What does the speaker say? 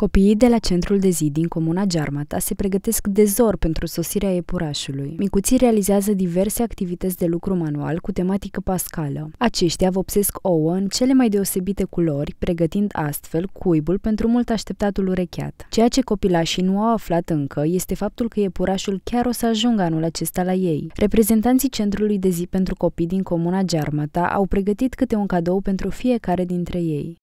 Copiii de la centrul de zi din comuna Giarmata se pregătesc de zor pentru sosirea iepurașului. Micuții realizează diverse activități de lucru manual cu tematică pascală. Aceștia vopsesc ouă în cele mai deosebite culori, pregătind astfel cuibul pentru mult așteptatul urecheat. Ceea ce copilașii nu au aflat încă este faptul că iepurașul chiar o să ajungă anul acesta la ei. Reprezentanții centrului de zi pentru copii din comuna Giarmata au pregătit câte un cadou pentru fiecare dintre ei.